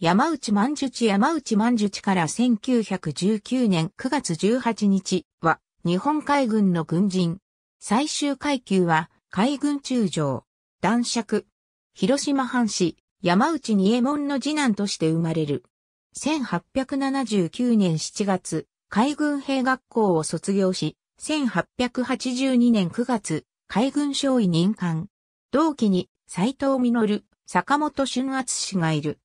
山内万術山内万術から1919年9月18日は日本海軍の軍人。最終階級は海軍中将、男爵。広島藩士、山内二右衛門の次男として生まれる。1879年7月、海軍兵学校を卒業し、1882年9月、海軍少尉任官。同期に、斎藤実、坂本俊厚氏がいる。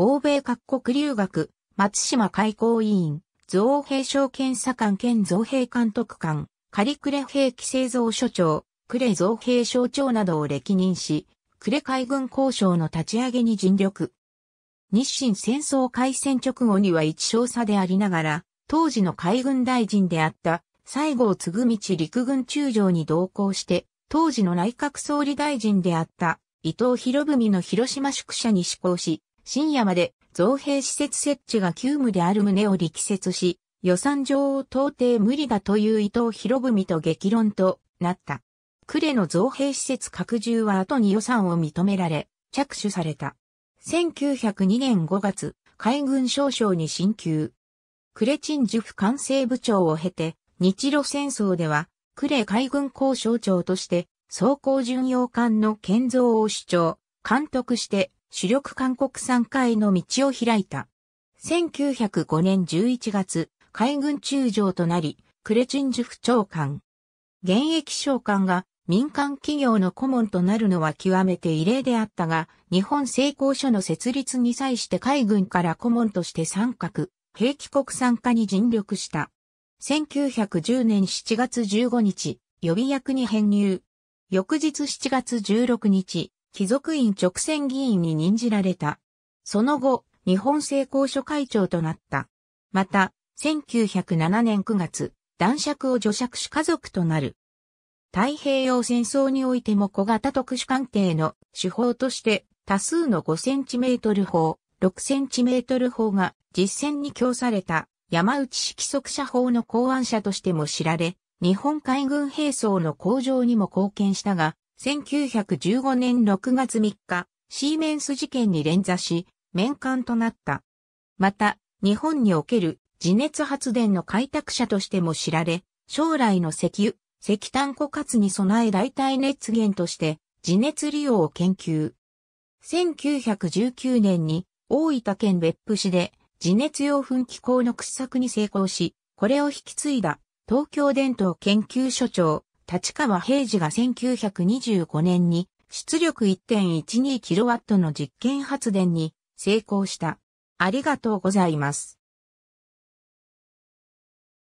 欧米各国留学、松島開港委員、造幣省検査官兼造幣監督官、仮呉兵器製造所長、呉造幣省長などを歴任し、呉海軍交渉の立ち上げに尽力。日清戦争開戦直後には一少佐でありながら、当時の海軍大臣であった西郷嗣道陸軍中将に同行して、当時の内閣総理大臣であった伊藤博文の広島宿舎に志向し、深夜まで造幣施設設置が急務である旨を力説し、予算上を到底無理だという伊藤博文と激論となった。呉の造幣施設拡充は後に予算を認められ、着手された。1902年5月、海軍少将に進級。呉鎮樹府管制部長を経て、日露戦争では、呉海軍交渉長として、装甲巡洋艦の建造を主張、監督して主力韓国産化への道を開いた。1905年11月、海軍中将となり、クレチンジュ副長官。現役将官が民間企業の顧問となるのは極めて異例であったが、日本成功所の設立に際して海軍から顧問として参画、兵器国産化に尽力した。1910年7月15日、予備役に編入。翌日7月16日、貴族院直選議員に任じられた。その後、日本政公所会長となった。また、1907年9月、男爵を助爵主家族となる。太平洋戦争においても小型特殊艦艇の手法として多数の5センチメートル砲、6センチメートル砲が実戦に供された山内式速射砲の考案者としても知られ、日本海軍兵装の向上にも貢献したが、1915年6月3日、シーメンス事件に連座し、面刊となった。また、日本における地熱発電の開拓者としても知られ、将来の石油、石炭枯渇に備え代替熱源として、地熱利用を研究。1919年に大分県別府市で地熱用噴気口の掘削に成功し、これを引き継いだ東京電灯研究所長、立川平治が1925年に出力 1.12kW の実験発電に成功した。ありがとうございます。